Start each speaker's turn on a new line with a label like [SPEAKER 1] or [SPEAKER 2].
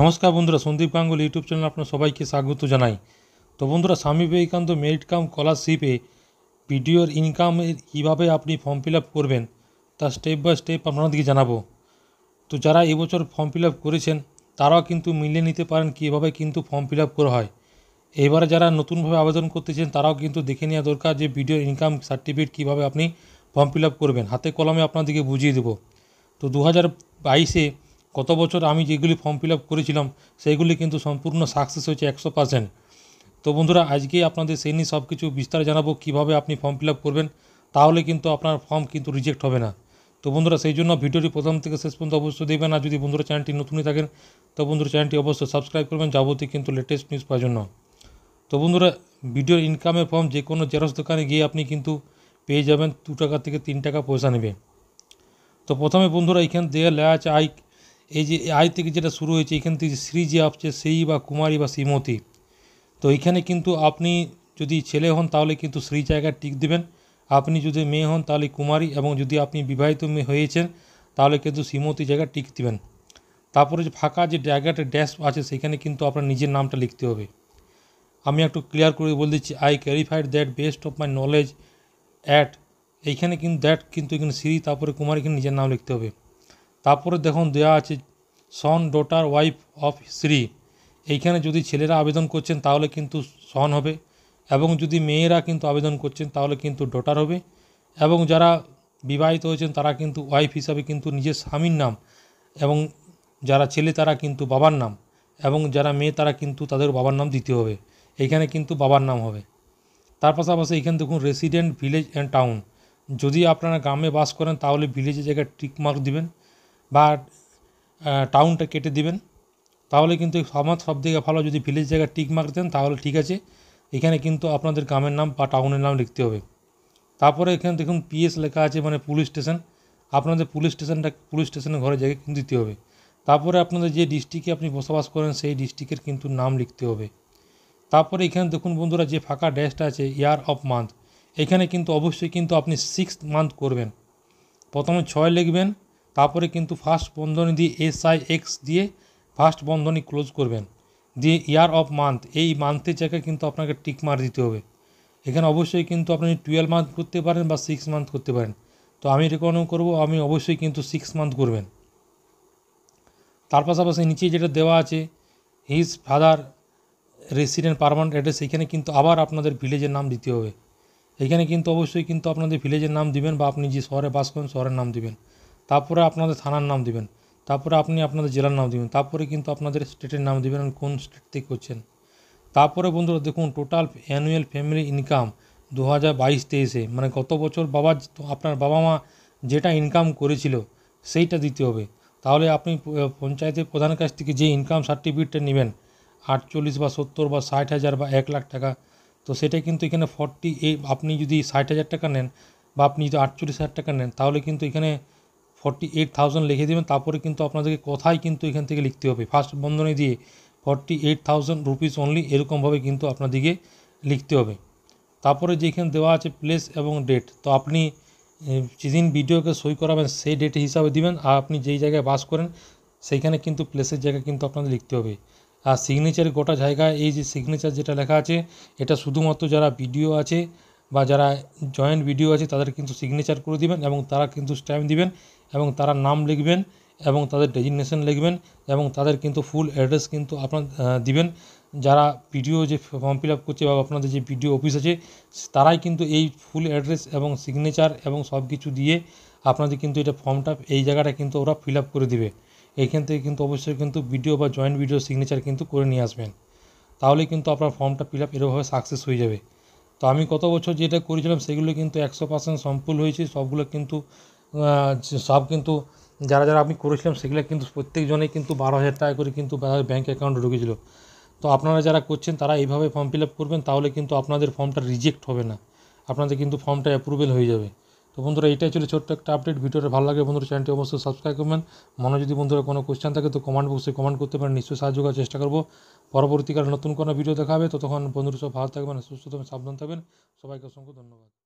[SPEAKER 1] নমস্কার বন্ধুরা Sandeep গাঙ্গুল YouTube channel আপনার সবাইকে স্বাগত জানাই তো বন্ধুরা স্বামী বিবেকানন্দ মেরিট কাম স্কলারশিপে পিডিওর ইনকামের কীভাবে আপনি ফর্ম ফিল আপ করবেন তা স্টেপ বাই স্টেপ আপনাদেরকে জানাবো তো যারা এবছর ফর্ম ফিল আপ করেছেন তারাও কিন্তু মিলিয়ে নিতে পারেন কীভাবে কিন্তু ফর্ম ফিল আপ করা হয় এবারে যারা নতুনভাবে আবেদন করতেছেন তারাও কিন্তু দেখে নেওয়া দরকার যে ভিডিও ইনকাম সার্টিফিকেট কীভাবে আপনি ফর্ম ফিল আপ করবেন হাতে কলমে আপনাদেরকে বুঝিয়ে দেবো তো দু হাজার বাইশে গত বছর আমি যেগুলি ফর্ম ফিল আপ করেছিলাম সেইগুলি কিন্তু সম্পূর্ণ সাকসেস হয়েছে একশো পার্সেন্ট তো বন্ধুরা আজকে আপনাদের সেই নিয়ে সব কিছু বিস্তারে জানাবো কীভাবে আপনি ফর্ম ফিল আপ করবেন তাহলে কিন্তু আপনার ফর্ম কিন্তু রিজেক্ট হবে না তো বন্ধুরা সেই জন্য ভিডিওটি প্রথম থেকে শেষ পর্যন্ত অবশ্যই দেবেন আর যদি বন্ধুরা চ্যানেলটি নতুনই থাকেন তো বন্ধুরা চ্যানেলটি অবশ্যই সাবস্ক্রাইব করবেন যাবতীয় কিন্তু লেটেস্ট নিউজ পাওয়ার জন্য তো বন্ধুরা ভিডিওর ইনকামের ফর্ম যে কোনো জেরক্স দোকানে গিয়ে আপনি কিন্তু পেয়ে যাবেন দু টাকা থেকে তিন টাকা পয়সা নেবে তো প্রথমে বন্ধুরা এখানে দেওয়া লেয়া আছে আই এই যে আয় থেকে যেটা শুরু হয়েছে এখান থেকে শ্রী যে আসছে সেই বা কুমারী বা শ্রীমতী তো এখানে কিন্তু আপনি যদি ছেলে হন তাহলে কিন্তু শ্রী জায়গায় টিক দেবেন আপনি যদি মেয়ে হন তাহলে কুমারী এবং যদি আপনি বিবাহিত মেয়ে হয়েছেন তাহলে কিন্তু শ্রীমতী জায়গায় টিক দেবেন তারপরে যে ফাঁকা যে জায়গাটা ড্যাশ আছে সেখানে কিন্তু আপনার নিজের নামটা লিখতে হবে আমি একটু ক্লিয়ার করে বলে দিচ্ছি I clarified that best of my knowledge at এইখানে কিন্তু দ্যাট কিন্তু এখানে শ্রী তারপরে কুমারীকে নিজের নাম লিখতে হবে তারপরে দেখুন দেওয়া আছে সন ডোটার ওয়াইফ অফ স্ত্রী এইখানে যদি ছেলেরা আবেদন করছেন তাহলে কিন্তু সন হবে এবং যদি মেয়েরা কিন্তু আবেদন করছেন তাহলে কিন্তু ডোটার হবে এবং যারা বিবাহিত হয়েছেন তারা কিন্তু ওয়াইফ হিসাবে কিন্তু নিজের স্বামীর নাম এবং যারা ছেলে তারা কিন্তু বাবার নাম এবং যারা মেয়ে তারা কিন্তু তাদের বাবার নাম দিতে হবে এইখানে কিন্তু বাবার নাম হবে তার পাশাপাশি এখানে দেখুন রেসিডেন্ট ভিলেজ অ্যান্ড টাউন যদি আপনারা গ্রামে বাস করেন তাহলে ভিলেজের জায়গায় টিকমার্ক দিবেন বা টাউনটা কেটে দিবেন তাহলে কিন্তু সমাজ সব থেকে ভালো যদি ভিলেজ জায়গায় টিক মার্ক দেন তাহলে ঠিক আছে এখানে কিন্তু আপনাদের গ্রামের নাম বা টাউনের নাম লিখতে হবে তারপরে এখানে দেখুন পিএস লেখা আছে মানে পুলিশ স্টেশন আপনাদের পুলিশ স্টেশনটা পুলিশ স্টেশনের ঘরে জায়গায় কিন্তু দিতে হবে তারপরে আপনাদের যে ডিস্ট্রিক্টে আপনি বসবাস করেন সেই ডিস্ট্রিক্টের কিন্তু নাম লিখতে হবে তারপরে এখানে দেখুন বন্ধুরা যে ফাঁকা ড্যাশটা আছে ইয়ার অফ মান্থ এখানে কিন্তু অবশ্যই কিন্তু আপনি সিক্স মান্থ করবেন প্রথমে ছয় লিখবেন তারপরে কিন্তু ফার্স্ট বন্ধনী দিয়ে এস আই এক্স দিয়ে ফার্স্ট বন্ধনী ক্লোজ করবেন দিয়ে ইয়ার অফ মান্থ এই মান্থের জায়গায় কিন্তু আপনাকে টিক মার দিতে হবে এখানে অবশ্যই কিন্তু আপনি টুয়েলভ মান্থ করতে পারেন বা সিক্স মান্থ করতে পারেন তো আমি রেকমেন্ড করব আমি অবশ্যই কিন্তু সিক্স মান্থ করবেন তার পাশাপাশি নিচে যেটা দেওয়া আছে his father resident permanent address এখানে কিন্তু আবার আপনাদের ভিলেজের নাম দিতে হবে এখানে কিন্তু অবশ্যই কিন্তু আপনাদের ভিলেজের নাম দিবেন বা আপনি যে শহরে বাস করেন শহরের নাম দিবেন তারপরে আপনাদের থানার নাম দিবেন তারপরে আপনি আপনাদের জেলার নাম দিবেন তারপরে কিন্তু আপনাদের স্টেটের নাম দিবেন কোন স্টেট থেকে করছেন তারপরে বন্ধুরা দেখুন টোটাল অ্যানুয়াল ফ্যামিলি ইনকাম দু হাজার বাইশ তেইশে মানে গত বছর বাবা আপনার বাবা মা যেটা ইনকাম করেছিল সেইটা দিতে হবে তাহলে আপনি পঞ্চায়েতের প্রধান কাছ থেকে যে ইনকাম সার্টিফিকেটটা নেবেন আটচল্লিশ বা সত্তর বা ষাট হাজার বা এক লাখ টাকা তো সেটা কিন্তু এখানে ফর্টি আপনি যদি ষাট হাজার টাকা নেন বা আপনি যদি আটচল্লিশ হাজার টাকা নেন তাহলে কিন্তু এখানে ফর্টি এইট থাউজেন্ড লিখে দেবেন তারপরে কিন্তু আপনাদেরকে কথাই কিন্তু এখান থেকে লিখতে হবে ফার্স্ট বন্ধনী দিয়ে forty eight thousand rupees only এরকমভাবে কিন্তু আপনাদেরকে লিখতে হবে তারপরে যেখানে দেওয়া আছে প্লেস এবং ডেট তো আপনি যেদিন ভিডিওকে সই করাবেন সেই ডেট হিসাবে দিবেন আর আপনি যেই জায়গায় বাস করেন সেইখানে কিন্তু প্লেসের জায়গা কিন্তু আপনাদের লিখতে হবে আর সিগনেচার গোটা জায়গায় এই যে সিগনেচার যেটা লেখা আছে এটা শুধুমাত্র যারা ভিডিও আছে বা যারা জয়েন্ট ভিডিও আছে তাদের কিন্তু সিগনেচার করে দিবেন এবং তারা কিন্তু স্ট্যাম্প দিবেন এবং তারা নাম লিখবেন এবং তাদের ডেজিগনেশন লিখবেন এবং তাদের কিন্তু ফুল অ্যাড্রেস কিন্তু আপনার দিবেন যারা পিডিও যে ফর্ম ফিল আপ করছে বা আপনাদের যে পিডিও অফিস আছে তারাই কিন্তু এই ফুল অ্যাড্রেস এবং সিগনেচার এবং সব কিছু দিয়ে আপনাদের কিন্তু এটা ফর্মটা এই জায়গাটা কিন্তু ওরা ফিল আপ করে দিবে এইখান থেকে কিন্তু অবশ্যই কিন্তু ভিডিও বা জয়েন্ট ভিডিও সিগনেচার কিন্তু করে নিয়ে আসবেন তাহলে কিন্তু আপনার ফর্মটা ফিল আপ এরভাবে সাকসেস হয়ে যাবে তো আমি কত বছর যেটা করেছিলাম সেগুলো কিন্তু একশো পার্সেন্ট সম্পূর্ণ হয়েছে সবগুলো কিন্তু সব কিন্তু যারা যারা আমি করেছিলাম সেগুলো কিন্তু প্রত্যেকজনেই কিন্তু বারো হাজার টাকা করে কিন্তু ব্যাঙ্ক অ্যাকাউন্টে ঢুকেছিল তো আপনারা যারা করছেন তারা এইভাবে ফর্ম ফিল আপ করবেন তাহলে কিন্তু আপনাদের ফর্মটা রিজেক্ট হবে না আপনাদের কিন্তু ফর্মটা অ্যাপ্রুভেল হয়ে যাবে তো বন্ধুরা এটাই ছিল ছোট্ট একটা আপডেট ভিডিওটা ভালো লাগে বন্ধুরা চ্যানেলটি অবশ্যই সাবস্ক্রাইব করবেন মনে যদি বন্ধুরা কোনো কোয়েশ্চেন থাকে তো কমেন্ট বক্সে কমেন্ট করতে পারেন নিশ্চয়ই সাহায্য করার চেষ্টা করবো পরবর্তীকালে নতুন কোনো ভিডিও দেখাবে ততক্ষণ বন্ধুরা সব ভালো থাকবেন সুস্থ থাকবেন সাবধান থাকবেন সবাইকে অসংখ্য ধন্যবাদ